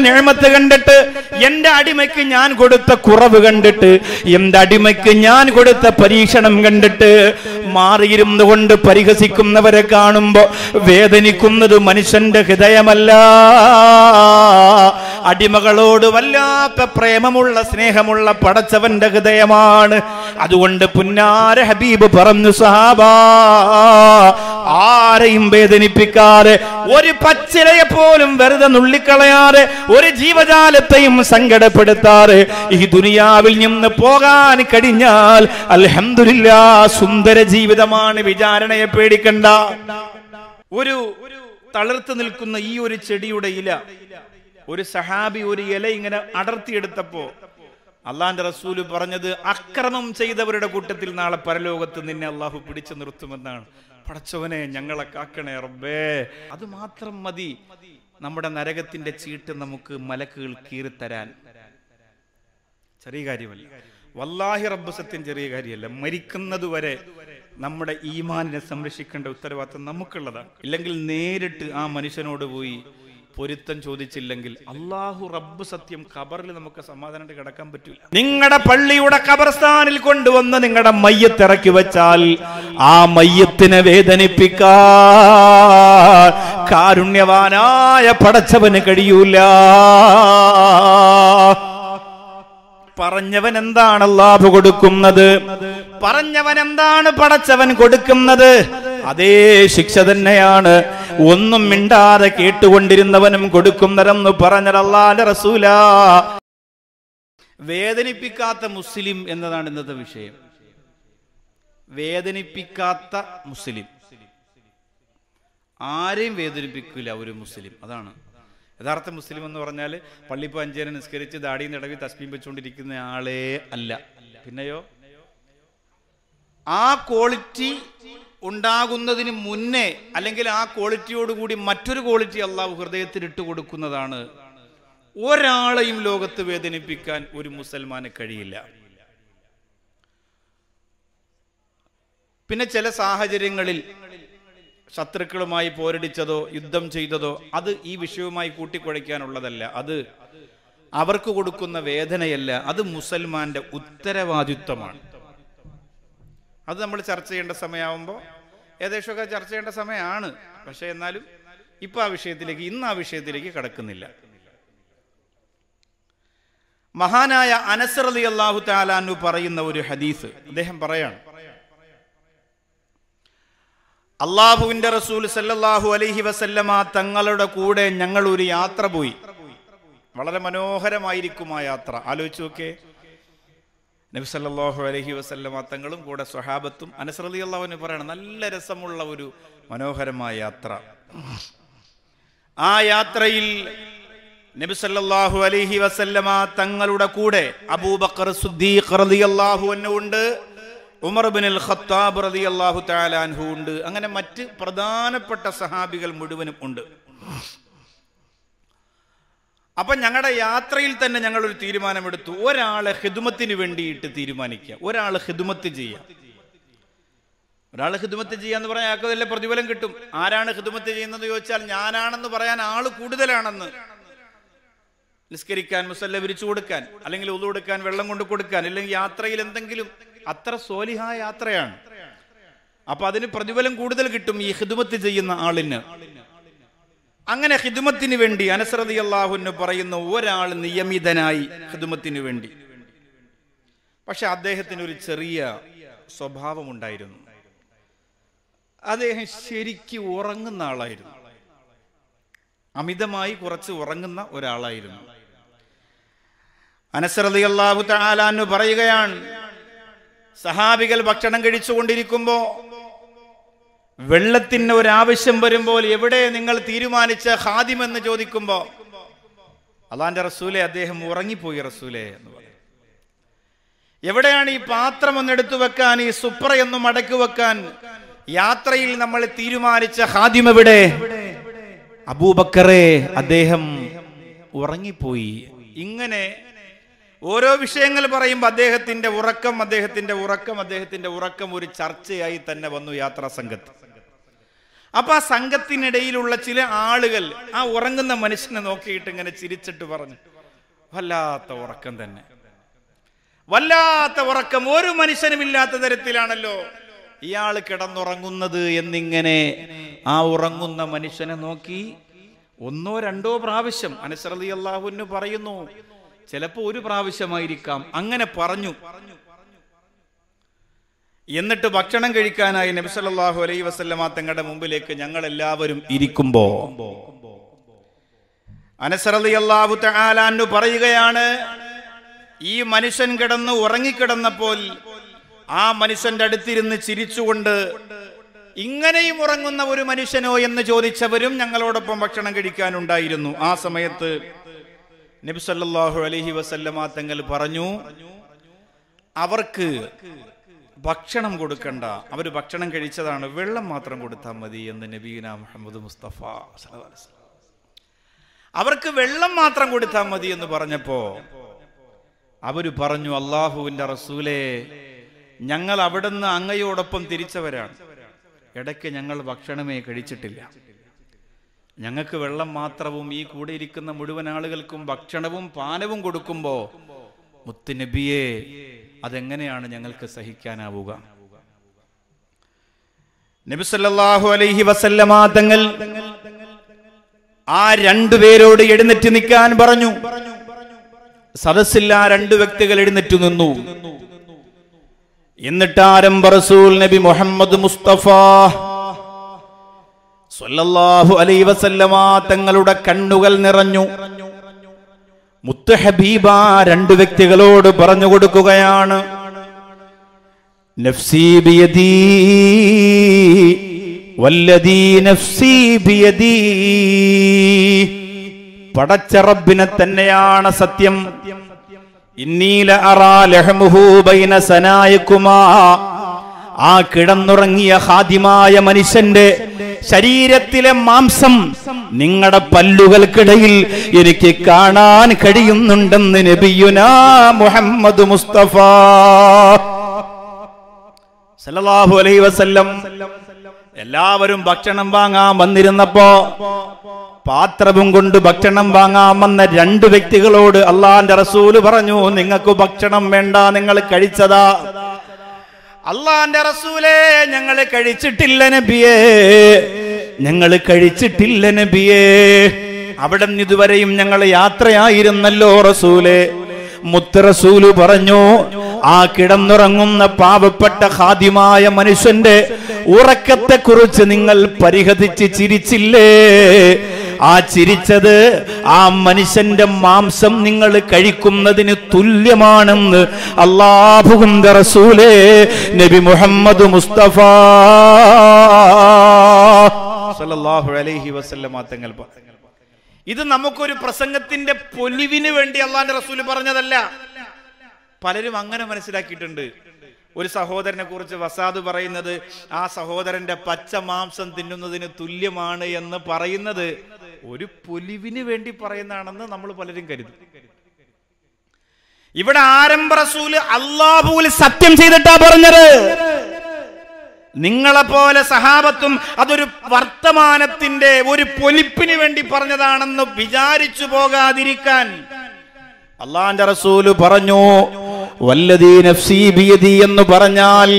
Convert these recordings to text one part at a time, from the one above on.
കൊടുത്ത നിയമത്ത് കണ്ടിട്ട് എന്റെ അടിമയ്ക്ക് ഞാൻ കൊടുത്ത കുറവ് കണ്ടിട്ട് എന്റെ അടിമയ്ക്ക് ഞാൻ കൊടുത്ത പരീക്ഷണം കണ്ടിട്ട് മാറിയിരുന്നു കൊണ്ട് പരിഹസിക്കുന്നവരെ കാണുമ്പോ വേദനിക്കുന്നത് മനുഷ്യന്റെ ഹൃദയമല്ല അടിമകളോട് വല്ലാത്ത പ്രേമമുള്ള സ്നേഹമുള്ള പടച്ചവന്റെ ഹൃദയമാണ് അതുകൊണ്ട് പുന്നാര ഹബീബ് പറഞ്ഞു സഹാബാ ആരെയും വേദനിപ്പിക്കാതെ ഒരു പച്ചിലയെ പോലും വെറുതെ നുള്ളിക്കളയാതെ ഒരു ജീവജാലത്തെയും സങ്കടപ്പെടുത്താറ് ഈ ദുനിയാവിൽ നിന്ന് പോകാൻ കഴിഞ്ഞാൽ അലഹമില്ല സുന്ദര ജീവിതമാണ് വിചാരണയെ പേടിക്കണ്ട ഒരു തളർത്തു നിൽക്കുന്ന ഈ ഒരു ചെടിയുടെ ഇല ഒരു സഹാബി ഒരു ഇല ഇങ്ങനെ അടർത്തിയെടുത്തപ്പോ അള്ളാന്റെ റസൂല് പറഞ്ഞത് അക്രമം ചെയ്തവരുടെ കൂട്ടത്തിൽ നാളെ പരലോകത്ത് നിന്നെ അള്ളാഹു പിടിച്ചു നിർത്തുമെന്നാണ് പടച്ചവനെ ഞങ്ങളെ കാക്കണേ റബ്ബേ അത് മാത്രം മതി നമ്മുടെ നരകത്തിന്റെ ചീട്ട് നമുക്ക് മലക്കുകൾ കീറിത്തരാൻ ചെറിയ കാര്യമല്ല വല്ലാഹി റബ്ബ് സത്യം ചെറിയ കാര്യമല്ല മരിക്കുന്നതുവരെ നമ്മുടെ ഈമാനിനെ സംരക്ഷിക്കേണ്ട ഉത്തരവാദിത്തം നമുക്കുള്ളതാണ് ഇല്ലെങ്കിൽ നേരിട്ട് ആ മനുഷ്യനോട് പോയി പൊരുത്തം ചോദിച്ചില്ലെങ്കിൽ അള്ളാഹു റബ്ബ് സത്യം ഖബറിൽ നമുക്ക് സമാധാനമായിട്ട് കിടക്കാൻ പറ്റില്ല നിങ്ങളുടെ പള്ളിയുടെ ഖബർസ്ഥാനിൽ കൊണ്ടുവന്ന് നിങ്ങളുടെ മയ്യത്ത് ഇറക്കി വെച്ചാൽ ആ മയ്യത്തിനെ വേദനിപ്പിക്കാ കാരുണ്യവാനായ പടച്ചവന് കഴിയൂല പറഞ്ഞവൻ എന്താണ് അള്ളാഹു കൊടുക്കുന്നത് പറഞ്ഞവൻ എന്താണ് പടച്ചവൻ കൊടുക്കുന്നത് അതേ ശിക്ഷ തന്നെയാണ് ഒന്നും മിണ്ടാതെ കേട്ടുകൊണ്ടിരുന്നവനും കൊടുക്കും നരം പറഞ്ഞതല്ലാല റസൂല വേദനിപ്പിക്കാത്ത മുസ്ലിം എന്നതാണ് ഇന്നത്തെ വിഷയം വേദനിപ്പിക്കാത്ത മുസ്ലിം ആരെയും വേദനിപ്പിക്കില്ല ഒരു മുസ്ലിം അതാണ് യഥാർത്ഥ മുസ്ലിം എന്ന് പറഞ്ഞാൽ പള്ളിപ്പോ അഞ്ചേനെ നിസ്കരിച്ച് ദാടിയും തടവി തസ്മീം വെച്ചുകൊണ്ടിരിക്കുന്ന ആളേ അല്ല പിന്നെയോ ആ ക്വാളിറ്റി ഉണ്ടാകുന്നതിന് മുന്നേ അല്ലെങ്കിൽ ആ ക്വാളിറ്റിയോടുകൂടി മറ്റൊരു ക്വാളിറ്റി അള്ളാഹു ഇട്ട് കൊടുക്കുന്നതാണ് ഒരാളെയും ലോകത്ത് വേദനിപ്പിക്കാൻ ഒരു മുസൽമാന് കഴിയില്ല പിന്നെ ചില സാഹചര്യങ്ങളിൽ ശത്രുക്കളുമായി പോരടിച്ചതോ യുദ്ധം ചെയ്തതോ അത് ഈ വിഷയവുമായി കൂട്ടിക്കുഴയ്ക്കാനുള്ളതല്ല അത് അവർക്ക് കൊടുക്കുന്ന വേദനയല്ല അത് മുസൽമാന്റെ ഉത്തരവാദിത്വമാണ് അത് നമ്മൾ ചർച്ച ചെയ്യേണ്ട സമയമാകുമ്പോൾ ഏകദേശമൊക്കെ ചർച്ച ചെയ്യേണ്ട സമയമാണ് പക്ഷേ എന്നാലും ഇപ്പം ആ വിഷയത്തിലേക്ക് ഇന്ന് ആ വിഷയത്തിലേക്ക് കടക്കുന്നില്ല മഹാനായ അനസർ അലി അള്ളാഹു താലാനു പറയുന്ന ഒരു ഹദീസ് അദ്ദേഹം പറയാണ് അള്ളാഹുവിന്റെ റസൂൽ സല്ലാഹു അലഹി വസല്ലമ തങ്ങളുടെ കൂടെ ഞങ്ങൾ ഒരു യാത്ര പോയി വളരെ മനോഹരമായിരിക്കും ആ യാത്ര ആലോചിച്ചു നോക്കേ നബിസല്ലാഹു അലഹി വസ്ല്ലാം തങ്ങളും കൂടെ സ്വഹാബത്തും അനസ്രതി അള്ളാഹുവിന് പറയണം നല്ല രസമുള്ള ഒരു മനോഹരമായ യാത്ര ആ യാത്രയിൽ നബി സല്ലല്ലാഹു അലൈഹി വസല്ലമ തങ്ങളുടെ കൂടെ അബൂബക്കർ സുദ്ദീഖ് റളിയല്ലാഹു അൻഹു ഉണ്ട് ഉമർ ബിൻ ഖത്താബ് റളിയല്ലാഹു തആല അൻഹു ഉണ്ട് അങ്ങനെ മറ്റ് പ്രധാനപ്പെട്ട സഹാബികൾ മുഴുവനും ഉണ്ട് അപ്പൊ ഞങ്ങളുടെ യാത്രയിൽ തന്നെ ഞങ്ങളൊരു തീരുമാനമെടുത്തു ഒരാളെ ഹിദുമത്തിന് വേണ്ടിയിട്ട് തീരുമാനിക്കുക ഒരാള് ഹിദുമത്ത് ചെയ്യുക ഒരാള് ഹിദുമത്ത് ചെയ്യാന്ന് പറഞ്ഞാൽ അയാൾക്ക് വല്ല പ്രതിഫലം കിട്ടും ആരാണ് ഹിദുമത്ത് ചെയ്യുന്നത് ചോദിച്ചാൽ ഞാനാണെന്ന് പറയാൻ ആള് കൂടുതലാണെന്ന് നിസ്കരിക്കാൻ മുസല്ല വിരിച്ചു കൊടുക്കാൻ അല്ലെങ്കിൽ ഒതു കൊടുക്കാൻ വെള്ളം കൊണ്ട് കൊടുക്കാൻ അല്ലെങ്കിൽ യാത്രയിൽ എന്തെങ്കിലും അത്ര സോലിഹായ യാത്രയാണ് അപ്പൊ അതിന് പ്രതിഫലം കൂടുതൽ കിട്ടും ഈ ഹിദുമത്ത് ചെയ്യുന്ന ആളിന് അങ്ങനെ ഹിദുമത്തിന് വേണ്ടി അനസ്രതി അള്ളാഹുന് പറയുന്ന ഒരാൾ നിയമിതനായി ഹിദുമത്തിന് വേണ്ടി പക്ഷെ അദ്ദേഹത്തിന് ഒരു ചെറിയ സ്വഭാവമുണ്ടായിരുന്നു അദ്ദേഹം ശരിക്ക് ഉറങ്ങുന്ന ആളായിരുന്നു അമിതമായി കുറച്ച് ഉറങ്ങുന്ന ഒരാളായിരുന്നു അനസ്രതി അള്ളാഹു താലാന്ന് പറയുകയാണ് സഹാബികൾ ഭക്ഷണം കഴിച്ചുകൊണ്ടിരിക്കുമ്പോൾ വെള്ളത്തിന് ഒരാവശ്യം വരുമ്പോൾ എവിടെ നിങ്ങൾ തീരുമാനിച്ച ഹാദിമെന്ന് ചോദിക്കുമ്പോൾ അള്ളാന്റെ റസൂലെ അദ്ദേഹം ഉറങ്ങിപ്പോയി റസൂലെ എന്ന് പറയും എവിടെയാണ് ഈ പാത്രം ഒന്ന് എടുത്തു വെക്കാൻ ഈ സുപ്ര ഒന്ന് മടക്കി വെക്കാൻ യാത്രയിൽ നമ്മൾ തീരുമാനിച്ച ഹാദിം എവിടെ അബൂബക്കറെ അദ്ദേഹം ഉറങ്ങിപ്പോയി ഇങ്ങനെ ഓരോ വിഷയങ്ങൾ പറയുമ്പോൾ അദ്ദേഹത്തിന്റെ ഉറക്കം അദ്ദേഹത്തിന്റെ ഉറക്കം അദ്ദേഹത്തിന്റെ ഉറക്കം ഒരു ചർച്ചയായി തന്നെ വന്നു യാത്രാ സംഘത്തിൽ അപ്പൊ ആ സംഘത്തിനിടയിലുള്ള ചില ആളുകൾ ആ ഉറങ്ങുന്ന മനുഷ്യനെ നോക്കിയിട്ട് ഇങ്ങനെ ചിരിച്ചിട്ട് പറഞ്ഞു വല്ലാത്ത ഉറക്കം തന്നെ വല്ലാത്ത ഉറക്കം ഒരു മനുഷ്യനുമില്ലാത്ത തരത്തിലാണല്ലോ ഇയാൾ കിടന്നുറങ്ങുന്നത് എന്നിങ്ങനെ ആ ഉറങ്ങുന്ന മനുഷ്യനെ നോക്കി ഒന്നോ രണ്ടോ പ്രാവശ്യം അനശ്രതി അള്ളാഹുവിന് പറയുന്നു ചിലപ്പോൾ ഒരു പ്രാവശ്യമായിരിക്കാം അങ്ങനെ പറഞ്ഞു എന്നിട്ട് ഭക്ഷണം കഴിക്കാനായി നബിസല്ലാഹു അലൈ വസല്ലമ തങ്ങളുടെ മുമ്പിലേക്ക് ഞങ്ങൾ എല്ലാവരും ഇരിക്കുമ്പോ അനസറലി പറയുകയാണ് ഈ മനുഷ്യൻ കിടന്ന് ഉറങ്ങിക്കിടന്നപ്പോൾ ആ മനുഷ്യന്റെ അടുത്തിരുന്ന് ചിരിച്ചുകൊണ്ട് ഇങ്ങനെയും ഉറങ്ങുന്ന ഒരു മനുഷ്യനോ എന്ന് ചോദിച്ചവരും ഞങ്ങളോടൊപ്പം ഭക്ഷണം കഴിക്കാനുണ്ടായിരുന്നു ആ സമയത്ത് നബിസല്ലാഹു അലഹി വസല്ലമ തങ്ങൾ പറഞ്ഞു അവർക്ക് ഭക്ഷണം കൊടുക്കണ്ട അവർ ഭക്ഷണം കഴിച്ചതാണ് വെള്ളം മാത്രം കൊടുത്താൽ മതി എന്ന് നബീന മുഹമ്മദ് മുസ്തഫ അവർക്ക് വെള്ളം മാത്രം കൊടുത്താൽ മതി എന്ന് പറഞ്ഞപ്പോ അവര് പറഞ്ഞു അള്ളാഹുവിന്റെ റസൂലെ ഞങ്ങൾ അവിടുന്ന് അങ്ങയോടൊപ്പം തിരിച്ചവരാണ് ഇടയ്ക്ക് ഞങ്ങൾ ഭക്ഷണമേ കഴിച്ചിട്ടില്ല ഞങ്ങൾക്ക് വെള്ളം മാത്രവും ഈ കൂടെ ഇരിക്കുന്ന മുഴുവൻ ആളുകൾക്കും ഭക്ഷണവും പാനവും കൊടുക്കുമ്പോൾ മുത്തുനബിയെ അതെങ്ങനെയാണ് ഞങ്ങൾക്ക് സഹിക്കാനാവുക നബിസല്ലാഹു അലൈഹി വസല്ലമാതങ്ങൾ ആ രണ്ടുപേരോട് എഴുന്നേറ്റ് നിൽക്കാൻ പറഞ്ഞു സദസ്സിൽ ആ രണ്ടു വ്യക്തികൾ എഴുന്നേറ്റ് നിന്നു എന്നിട്ട് ആരംഭ റസൂൽ നബി മുഹമ്മദ് മുസ്തഫ സല്ലല്ലാഹു അലൈഹി വസല്ലമ തങ്ങളുടെ കണ്ണുകൾ നിറഞ്ഞു മുത്തഹബീബ രണ്ട് വ്യക്തികളോട് പറഞ്ഞു കൊടുക്കുകയാണ് പടച്ചറബിനെ വല്ലദീ പടച്ച റബ്ബിനെ തന്നെയാണ് സത്യം ഇന്നീല അറാ ലഹമുഹൂബൈന ബൈന സനായിക്കുമാ ആ കിടന്നുറങ്ങിയ ഹാദ്യമായ മനുഷ്യന്റെ ശരീരത്തിലെ മാംസം നിങ്ങളുടെ പല്ലുകൾക്കിടയിൽ എനിക്ക് കാണാൻ കഴിയുന്നുണ്ടെന്ന് നബിയുന മുഹമ്മദ് മുസ്തഫ സല്ലല്ലാഹു അലൈഹി വസല്ലം എല്ലാവരും ഭക്ഷണം വാങ്ങാൻ വന്നിരുന്നപ്പോ പാത്രവും കൊണ്ട് ഭക്ഷണം വാങ്ങാൻ വന്ന രണ്ട് വ്യക്തികളോട് അള്ളാന്റെ റസൂല് പറഞ്ഞു നിങ്ങൾക്ക് ഭക്ഷണം വേണ്ട നിങ്ങൾ കഴിച്ചതാ അള്ളാന്റെ റസൂലേ ഞങ്ങൾ കഴിച്ചിട്ടില്ല നബിയേ ഞങ്ങൾ കഴിച്ചിട്ടില്ല നബിയേ അവിടെ ഇതുവരെയും ഞങ്ങൾ യാത്രയായിരുന്നല്ലോ റസൂലേ മുത്തറസൂല് പറഞ്ഞു ആ കിടന്നുറങ്ങുന്ന പാവപ്പെട്ട ഹാദ്യമായ മനുഷ്യന്റെ ഉറക്കത്തെക്കുറിച്ച് നിങ്ങൾ പരിഹതിച്ച് ചിരിച്ചില്ലേ ആ ചിരിച്ചത് ആ മനുഷ്യന്റെ മാംസം നിങ്ങൾ കഴിക്കുന്നതിന് തുല്യമാണെന്ന് അള്ളാഹുകുന്ദ റസൂലേ നബി മുഹമ്മദ് മുസ്തഫ സല്ലല്ലാഹു അലൈഹി ഇത് നമുക്കൊരു പ്രസംഗത്തിന്റെ പൊലിവിന് വേണ്ടി അള്ളാന്റെ റസൂല് പറഞ്ഞതല്ല പലരും അങ്ങനെ മനസ്സിലാക്കിയിട്ടുണ്ട് ഒരു സഹോദരനെ കുറിച്ച് വസാദ് പറയുന്നത് ആ സഹോദരന്റെ പച്ച മാംസം തിന്നുന്നതിന് തുല്യമാണ് എന്ന് പറയുന്നത് ഒരു പൊലിവിന് വേണ്ടി പറയുന്നതാണെന്ന് നമ്മൾ പലരും കരുതും ഇവിടെ ആരംഭ അള്ളാഹുല് സത്യം ചെയ്തിട്ടാ പറഞ്ഞത് നിങ്ങളെപ്പോലെ സഹാബത്തും അതൊരു വർത്തമാനത്തിന്റെ ഒരു പൊലിപ്പിന് വേണ്ടി പറഞ്ഞതാണെന്ന് വിചാരിച്ചു പോകാതിരിക്കാൻ അള്ളാന്റെ റസൂല് പറഞ്ഞു വല്ലതീ നഫ്സി ബിയതി എന്ന് പറഞ്ഞാൽ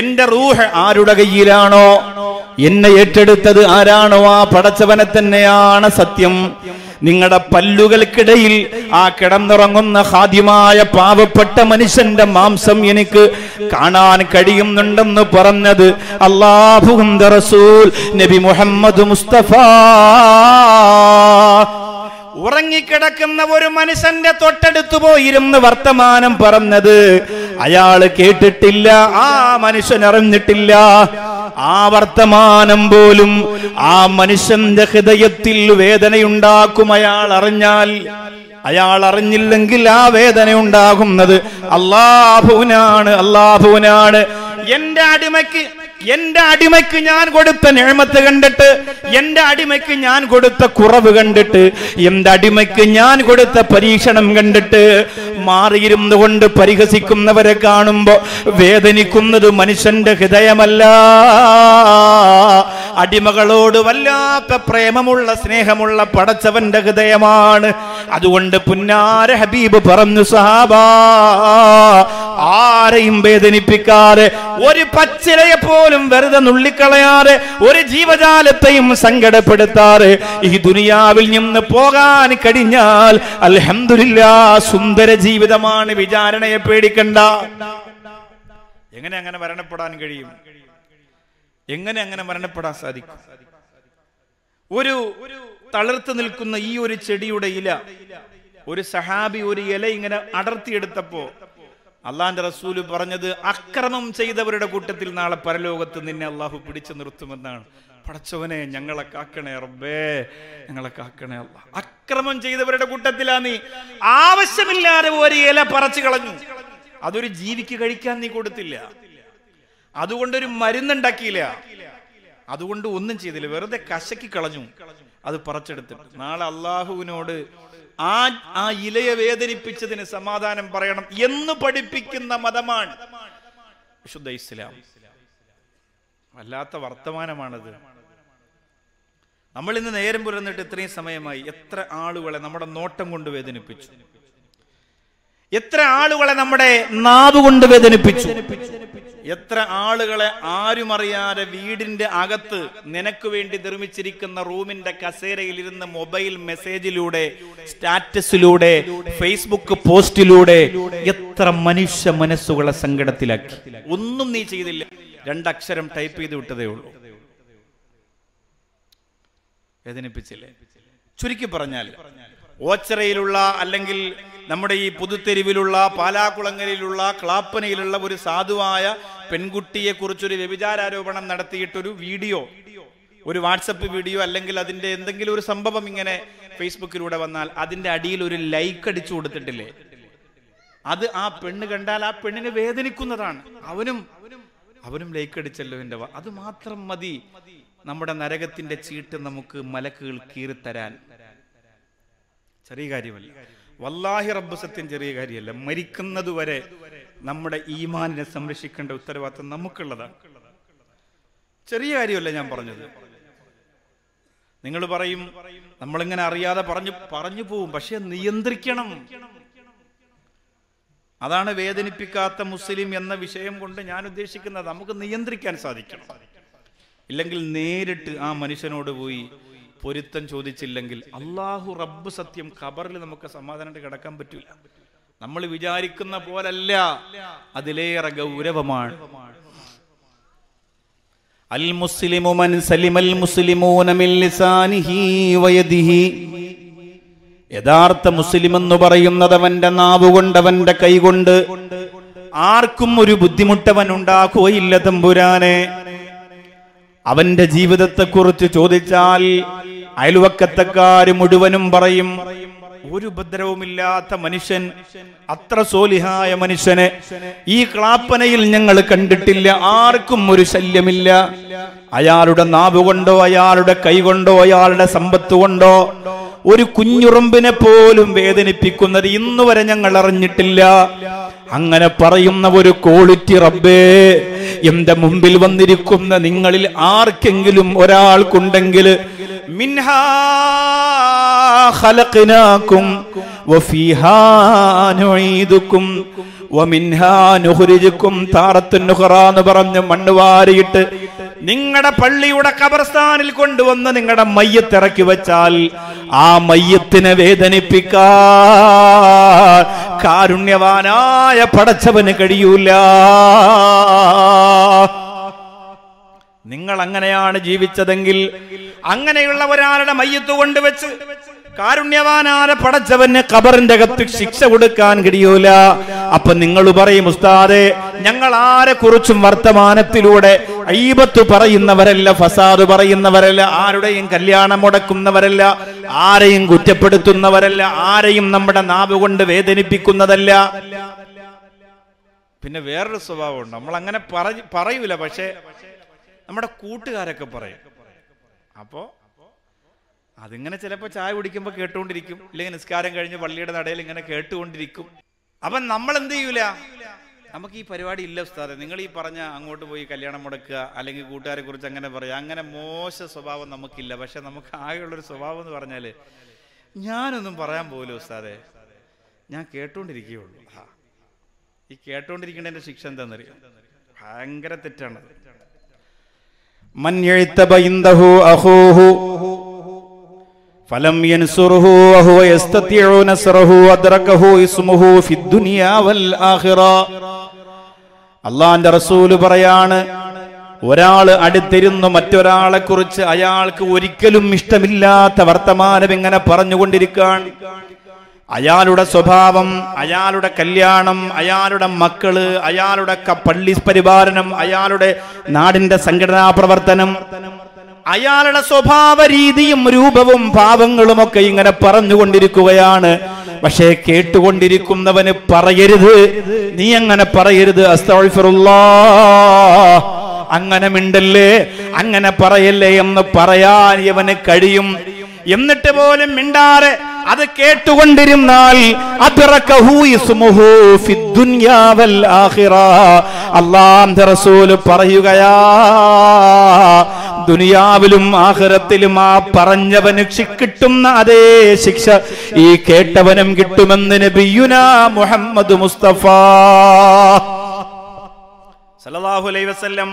എന്റെ റൂഹ് ആരുടെ കയ്യിലാണോ എന്നെ ഏറ്റെടുത്തത് ആരാണോ ആ പടച്ചവനെ തന്നെയാണ് സത്യം നിങ്ങളുടെ പല്ലുകൾക്കിടയിൽ ആ കിടന്നുറങ്ങുന്ന ഹാദ്യമായ പാവപ്പെട്ട മനുഷ്യന്റെ മാംസം എനിക്ക് കാണാൻ കഴിയുന്നുണ്ടെന്ന് പറഞ്ഞത് അള്ളാഹു നബി മുഹമ്മദ് മുസ്തഫ ഉറങ്ങിക്കിടക്കുന്ന ഒരു മനുഷ്യന്റെ തൊട്ടടുത്ത് പോയിരുന്ന് വർത്തമാനം പറഞ്ഞത് അയാള് കേട്ടിട്ടില്ല ആ മനുഷ്യൻ അറിഞ്ഞിട്ടില്ല ആ വർത്തമാനം പോലും ആ മനുഷ്യന്റെ ഹൃദയത്തിൽ വേദനയുണ്ടാക്കും അയാൾ അറിഞ്ഞാൽ അയാൾ അറിഞ്ഞില്ലെങ്കിൽ ആ വേദന ഉണ്ടാകുന്നത് അള്ളാഹുവിനാണ് അള്ളാഹുവിനാണ് എന്റെ അടിമയ്ക്ക് എന്റെ അടിമയ്ക്ക് ഞാൻ കൊടുത്ത നേമത്ത് കണ്ടിട്ട് എന്റെ അടിമയ്ക്ക് ഞാൻ കൊടുത്ത കുറവ് കണ്ടിട്ട് എന്റെ അടിമയ്ക്ക് ഞാൻ കൊടുത്ത പരീക്ഷണം കണ്ടിട്ട് മാറിയിരുന്നു കൊണ്ട് പരിഹസിക്കുന്നവരെ കാണുമ്പോ വേദനിക്കുന്നത് മനുഷ്യന്റെ ഹൃദയമല്ല അടിമകളോട് വല്ലാത്ത പ്രേമമുള്ള സ്നേഹമുള്ള പടച്ചവന്റെ ഹൃദയമാണ് അതുകൊണ്ട് പുന്നാര ഹബീബ് പറഞ്ഞു സഹാബാ ആരെയും വേദനിപ്പിക്കാതെ ഒരു പച്ചിലയെ പോലും ഒരിക്കലും വെറുതെ നുള്ളിക്കളയാറ് ഒരു ജീവജാലത്തെയും സങ്കടപ്പെടുത്താറ് ഈ ദുനിയാവിൽ നിന്ന് പോകാൻ കഴിഞ്ഞാൽ അലഹമില്ല സുന്ദര ജീവിതമാണ് വിചാരണയെ പേടിക്കണ്ട എങ്ങനെ അങ്ങനെ മരണപ്പെടാൻ കഴിയും എങ്ങനെ അങ്ങനെ മരണപ്പെടാൻ സാധിക്കും ഒരു തളർത്തു നിൽക്കുന്ന ഈ ഒരു ചെടിയുടെ ഇല ഒരു സഹാബി ഒരു ഇല ഇങ്ങനെ അടർത്തിയെടുത്തപ്പോ അള്ളാന്റെ റസൂല് പറഞ്ഞത് അക്രമം ചെയ്തവരുടെ കൂട്ടത്തിൽ നാളെ പരലോകത്ത് നിന്നെ അള്ളാഹു പിടിച്ചു നിർത്തുമെന്നാണ് പടച്ചവനെ ഞങ്ങളെ കാക്കണേ റബ്ബേ ഞങ്ങളെ കാക്കണേ അല്ല അക്രമം ചെയ്തവരുടെ കൂട്ടത്തിലാ നീ ആവശ്യമില്ലാതെ ഒരു ഇല പറച്ചു കളഞ്ഞു അതൊരു ജീവിക്ക് കഴിക്കാൻ നീ കൊടുത്തില്ല അതുകൊണ്ടൊരു മരുന്നുണ്ടാക്കിയില്ല അതുകൊണ്ട് ഒന്നും ചെയ്തില്ല വെറുതെ കശക്കി കളഞ്ഞു അത് പറച്ചെടുത്തിട്ട് നാളെ അള്ളാഹുവിനോട് ആ ആ ഇലയെ വേദനിപ്പിച്ചതിന് സമാധാനം പറയണം എന്ന് പഠിപ്പിക്കുന്ന മതമാണ് വിശുദ്ധ ഇസ്ലാം വല്ലാത്ത വർത്തമാനമാണത് നമ്മൾ ഇന്ന് നേരം പുലർന്നിട്ട് ഇത്രയും സമയമായി എത്ര ആളുകളെ നമ്മുടെ നോട്ടം കൊണ്ട് വേദനിപ്പിച്ചു എത്ര ആളുകളെ നമ്മുടെ നാവ് കൊണ്ട് വേദനിപ്പിച്ചു എത്ര ആളുകളെ ആരുമറിയാതെ വീടിന്റെ അകത്ത് നിനക്ക് വേണ്ടി നിർമ്മിച്ചിരിക്കുന്ന റൂമിന്റെ കസേരയിൽ ഇരുന്ന് മൊബൈൽ മെസ്സേജിലൂടെ സ്റ്റാറ്റസിലൂടെ ഫേസ്ബുക്ക് പോസ്റ്റിലൂടെ എത്ര മനുഷ്യ മനസ്സുകളെ സങ്കടത്തിലാക്കി ഒന്നും നീ ചെയ്തില്ല രണ്ടക്ഷരം ടൈപ്പ് ചെയ്ത് വിട്ടതേ ഉള്ളൂ വേദനിപ്പിച്ചില്ലേ ചുരുക്കി പറഞ്ഞാൽ ഓച്ചറയിലുള്ള അല്ലെങ്കിൽ നമ്മുടെ ഈ പുതുത്തെരുവിലുള്ള പാലാകുളങ്ങരയിലുള്ള ക്ലാപ്പനയിലുള്ള ഒരു സാധുവായ കുറിച്ചൊരു വ്യഭിചാരോപണം നടത്തിയിട്ടൊരു വീഡിയോ ഒരു വാട്സപ്പ് വീഡിയോ അല്ലെങ്കിൽ അതിന്റെ എന്തെങ്കിലും ഒരു സംഭവം ഇങ്ങനെ ഫേസ്ബുക്കിലൂടെ വന്നാൽ അതിന്റെ അടിയിൽ ഒരു ലൈക്ക് അടിച്ചു കൊടുത്തിട്ടില്ലേ അത് ആ പെണ്ണ് കണ്ടാൽ ആ പെണ്ണിനെ വേദനിക്കുന്നതാണ് അവനും അവനും ലൈക്ക് അടിച്ചല്ലോ എന്റെ അത് മാത്രം മതി നമ്മുടെ നരകത്തിന്റെ ചീട്ട് നമുക്ക് മലക്കുകൾ കീറിത്തരാൻ ചെറിയ കാര്യമല്ല വല്ലാഹി റബ്ബ് സത്യം ചെറിയ കാര്യമല്ല മരിക്കുന്നത് വരെ നമ്മുടെ ഈമാനിനെ സംരക്ഷിക്കേണ്ട ഉത്തരവാദിത്വം നമുക്കുള്ളതാണ് ചെറിയ കാര്യമല്ല ഞാൻ പറഞ്ഞത് നിങ്ങൾ പറയും നമ്മളിങ്ങനെ അറിയാതെ പറഞ്ഞു പറഞ്ഞു പോവും പക്ഷെ നിയന്ത്രിക്കണം അതാണ് വേദനിപ്പിക്കാത്ത മുസ്ലിം എന്ന വിഷയം കൊണ്ട് ഞാൻ ഉദ്ദേശിക്കുന്നത് നമുക്ക് നിയന്ത്രിക്കാൻ സാധിക്കണം ഇല്ലെങ്കിൽ നേരിട്ട് ആ മനുഷ്യനോട് പോയി പൊരുത്തം ചോദിച്ചില്ലെങ്കിൽ അള്ളാഹു റബ്ബ് സത്യം ഖബറിൽ നമുക്ക് സമാധാനമായിട്ട് കിടക്കാൻ പറ്റില്ല നമ്മൾ വിചാരിക്കുന്ന പോലല്ല അതിലേറെ ഗൗരവമാണ് അൽ മുസ്ലിമു സലിമൽ മുസ്ലിമൂന മിൻ ലിസാനിഹി യഥാർത്ഥ മുസ്ലിം എന്ന് പറയുന്നത് അവന്റെ നാവുകൊണ്ട് അവന്റെ കൈകൊണ്ട് ആർക്കും ഒരു ബുദ്ധിമുട്ടവൻ ഉണ്ടാക്കുകയില്ല തമ്പുരാനെ അവന്റെ ജീവിതത്തെക്കുറിച്ച് ചോദിച്ചാൽ അയൽവക്കത്തക്കാർ മുഴുവനും പറയും ഒരു ഉപദ്രവമില്ലാത്ത മനുഷ്യൻ അത്ര സോലിഹായ മനുഷ്യനെ ഈ ക്ലാപ്പനയിൽ ഞങ്ങൾ കണ്ടിട്ടില്ല ആർക്കും ഒരു ശല്യമില്ല അയാളുടെ നാവ് കൊണ്ടോ അയാളുടെ കൈ കൊണ്ടോ അയാളുടെ സമ്പത്ത് കൊണ്ടോ ഒരു കുഞ്ഞുറുമ്പിനെ പോലും വേദനിപ്പിക്കുന്നത് ഇന്ന് വരെ ഞങ്ങൾ അറിഞ്ഞിട്ടില്ല അങ്ങനെ പറയുന്ന ഒരു ക്വാളിറ്റി റബ്ബേ എന്റെ മുമ്പിൽ വന്നിരിക്കുന്ന നിങ്ങളിൽ ആർക്കെങ്കിലും ഒരാൾക്കുണ്ടെങ്കിൽ മിൻഹാ خلقناكم وفيها نعيدكم എന്ന് പറഞ്ഞ് മണ്ണ് വാരിയിട്ട് നിങ്ങളുടെ പള്ളിയുടെ കബർസ്ഥാനിൽ കൊണ്ടുവന്ന് നിങ്ങളുടെ മയ്യത്തിറക്കി വെച്ചാൽ ആ മയ്യത്തിനെ വേദനിപ്പിക്കാൻ കാരുണ്യവാനായ പടച്ചവന് കഴിയൂല നിങ്ങൾ അങ്ങനെയാണ് ജീവിച്ചതെങ്കിൽ അങ്ങനെയുള്ള ഒരാളുടെ മയ്യത്ത് കൊണ്ടുവച്ച് കാരുണ്യവാനാര പടച്ചവന് കബറിന്റെ അകത്ത് ശിക്ഷ കൊടുക്കാൻ കഴിയൂല അപ്പൊ നിങ്ങൾ പറയും ഉസ്താദെ ഞങ്ങൾ ആരെ കുറിച്ചും വർത്തമാനത്തിലൂടെ അയ്യബത്ത് പറയുന്നവരല്ല ഫസാദ് പറയുന്നവരല്ല ആരുടെയും കല്യാണം മുടക്കുന്നവരല്ല ആരെയും കുറ്റപ്പെടുത്തുന്നവരല്ല ആരെയും നമ്മുടെ നാവ് കൊണ്ട് വേദനിപ്പിക്കുന്നതല്ല പിന്നെ വേറൊരു സ്വഭാവമുണ്ട് നമ്മൾ അങ്ങനെ പറയൂല പക്ഷേ നമ്മുടെ കൂട്ടുകാരൊക്കെ പറയും അപ്പോ അതിങ്ങനെ ചിലപ്പോൾ ചായ കുടിക്കുമ്പോൾ കേട്ടുകൊണ്ടിരിക്കും ഇല്ലെങ്കിൽ നിസ്കാരം കഴിഞ്ഞ് പള്ളിയുടെ നടയിൽ ഇങ്ങനെ കേട്ടുകൊണ്ടിരിക്കും അപ്പം നമ്മൾ എന്ത് ചെയ്യൂല നമുക്ക് ഈ പരിപാടി ഇല്ല ഉസ്താദെ നിങ്ങൾ ഈ പറഞ്ഞ അങ്ങോട്ട് പോയി കല്യാണം മുടക്കുക അല്ലെങ്കിൽ കൂട്ടുകാരെ കുറിച്ച് അങ്ങനെ പറയുക അങ്ങനെ മോശ സ്വഭാവം നമുക്കില്ല പക്ഷെ നമുക്ക് ആകെയുള്ളൊരു സ്വഭാവം എന്ന് പറഞ്ഞാൽ ഞാനൊന്നും പറയാൻ പോലും ഉസ്താദെ ഞാൻ കേട്ടുകൊണ്ടിരിക്കുകയുള്ളൂ ഈ കേട്ടുകൊണ്ടിരിക്കേണ്ടതിൻ്റെ ശിക്ഷ എന്താണെന്നറിയാം ഭയങ്കര തെറ്റാണ് മൻ എഴുത്തബ ഫലം യൻസുറുഹു വഹുവ യസ്തതിഉ നസ്റഹു അദ്റകഹു ഇസ്മുഹു ഫിദ് വൽ ആഖിറ അള്ളാന്റെ റസൂല് പറയാണ് ഒരാൾ അടുത്തിരുന്നു മറ്റൊരാളെ കുറിച്ച് അയാൾക്ക് ഒരിക്കലും ഇഷ്ടമില്ലാത്ത വർത്തമാനം ഇങ്ങനെ പറഞ്ഞുകൊണ്ടിരിക്കാൻ അയാളുടെ സ്വഭാവം അയാളുടെ കല്യാണം അയാളുടെ മക്കള് അയാളുടെ പള്ളി പരിപാലനം അയാളുടെ നാടിന്റെ സംഘടനാ പ്രവർത്തനം അയാളുടെ സ്വഭാവ രീതിയും രൂപവും ഭാവങ്ങളുമൊക്കെ ഇങ്ങനെ പറഞ്ഞുകൊണ്ടിരിക്കുകയാണ് പക്ഷേ കേട്ടുകൊണ്ടിരിക്കുന്നവന് പറയരുത് നീ അങ്ങനെ പറയരുത് അങ്ങനെ മിണ്ടല്ലേ അങ്ങനെ പറയല്ലേ എന്ന് പറയാൻ ഇവന് കഴിയും എന്നിട്ട് പോലും മിണ്ടാറെ അത് കേട്ടുകൊണ്ടിരുന്നാൽ അള്ളാഹ് റസൂല് പറയുകയാ ദുനിയാവിലും ആഹരത്തിലും ആ പറഞ്ഞവന് കിട്ടുന്ന അതേ ശിക്ഷ ഈ കേട്ടവനും കിട്ടുമെന്ന് നബിയുന മുഹമ്മദ് മുസ്തഫ സല്ലല്ലാഹു അലൈഹി വസല്ലം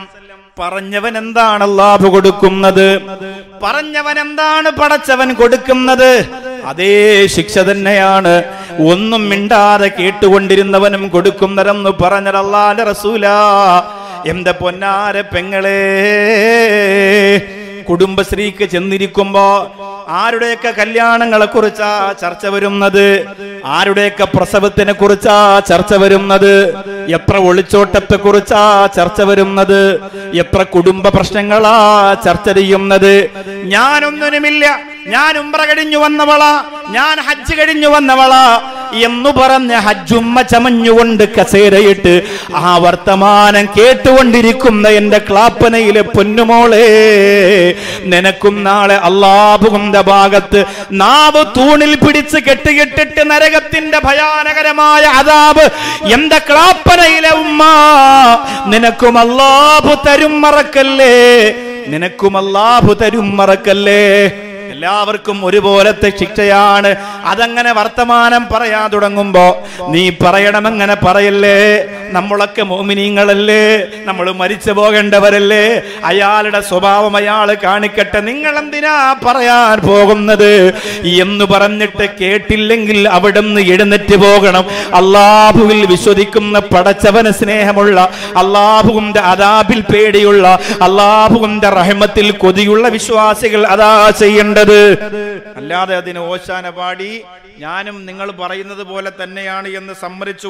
പറഞ്ഞവൻ എന്താണ് അള്ളാഹു കൊടുക്കുന്നത് പറഞ്ഞവൻ എന്താണ് പടച്ചവൻ കൊടുക്കുന്നത് അതേ ശിക്ഷ തന്നെയാണ് ഒന്നും മിണ്ടാതെ കേട്ടുകൊണ്ടിരുന്നവനും കൊടുക്കുന്നതെന്ന് പറഞ്ഞ റസൂലാ എന്റെ പൊന്നാര പെങ്ങളെ കുടുംബശ്രീക്ക് ചെന്നിരിക്കുമ്പോ ആരുടെയൊക്കെ കല്യാണങ്ങളെ കുറിച്ചാ ചർച്ച വരുന്നത് ആരുടെയൊക്കെ പ്രസവത്തിനെ കുറിച്ചാ ചർച്ച വരുന്നത് എത്ര ഒളിച്ചോട്ടത്തെ കുറിച്ചാ ചർച്ച വരുന്നത് എത്ര കുടുംബ പ്രശ്നങ്ങളാ ചർച്ച ചെയ്യുന്നത് ഞാനൊന്നിനുമില്ല ഞാൻ ഉംറ കഴിഞ്ഞു വന്നവളാ ഞാൻ ഹജ്ജ് കഴിഞ്ഞു വന്നവളാ എന്ന് പറഞ്ഞ ഹജ്ജുമ്മ ചമഞ്ഞുകൊണ്ട് കസേരയിട്ട് ആ വർത്തമാനം കേട്ടുകൊണ്ടിരിക്കുന്ന എന്റെ ക്ലാപ്പനയിലെ പൊന്നുമോളെ നിനക്കും നാളെ അള്ളാബുവിന്റെ ഭാഗത്ത് നാവ് തൂണിൽ പിടിച്ച് കെട്ടുകെട്ടിട്ട് നരകത്തിന്റെ ഭയാനകരമായ അതാവ് എന്റെ ക്ലാപ്പനയിലെ ഉമ്മ നിനക്കും അള്ളാബു തരും മറക്കല്ലേ നിനക്കും അള്ളാഹു തരും മറക്കല്ലേ എല്ലാവർക്കും ഒരുപോലത്തെ ശിക്ഷയാണ് അതങ്ങനെ വർത്തമാനം പറയാൻ തുടങ്ങുമ്പോ നീ പറയണമെങ്ങനെ പറയല്ലേ നമ്മളൊക്കെ മോമിനീങ്ങളല്ലേ നമ്മൾ മരിച്ചു പോകേണ്ടവരല്ലേ അയാളുടെ സ്വഭാവം അയാൾ കാണിക്കട്ടെ നിങ്ങൾ എന്തിനാ പറയാൻ പോകുന്നത് എന്ന് പറഞ്ഞിട്ട് കേട്ടില്ലെങ്കിൽ അവിടുന്ന് എഴുന്നേറ്റ് പോകണം അള്ളാഹുവിൽ വിശ്വസിക്കുന്ന പടച്ചവന സ്നേഹമുള്ള അള്ളാഹുവിന്റെ അതാബിൽ പേടിയുള്ള അള്ളാഹുവിന്റെ റഹ്മത്തിൽ കൊതിയുള്ള വിശ്വാസികൾ അതാ ചെയ്യേണ്ടത് അല്ലാതെ അതിന് ഓശാന പാടി ഞാനും നിങ്ങൾ പറയുന്നത് പോലെ തന്നെയാണ് എന്ന് സമ്മതിച്ചു